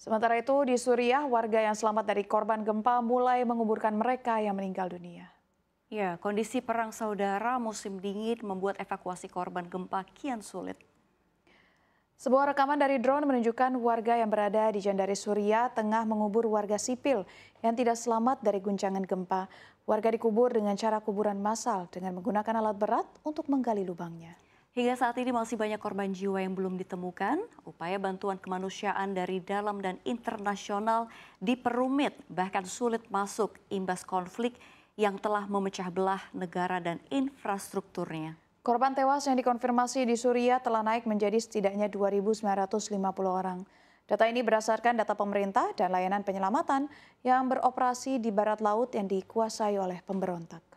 Sementara itu di Suriah, warga yang selamat dari korban gempa mulai menguburkan mereka yang meninggal dunia. Ya, kondisi perang saudara musim dingin membuat evakuasi korban gempa kian sulit. Sebuah rekaman dari drone menunjukkan warga yang berada di Jandari Suriah tengah mengubur warga sipil yang tidak selamat dari guncangan gempa. Warga dikubur dengan cara kuburan massal dengan menggunakan alat berat untuk menggali lubangnya. Hingga saat ini masih banyak korban jiwa yang belum ditemukan. Upaya bantuan kemanusiaan dari dalam dan internasional diperumit, bahkan sulit masuk imbas konflik yang telah memecah belah negara dan infrastrukturnya. Korban tewas yang dikonfirmasi di Suriah telah naik menjadi setidaknya 2.950 orang. Data ini berdasarkan data pemerintah dan layanan penyelamatan yang beroperasi di barat laut yang dikuasai oleh pemberontak.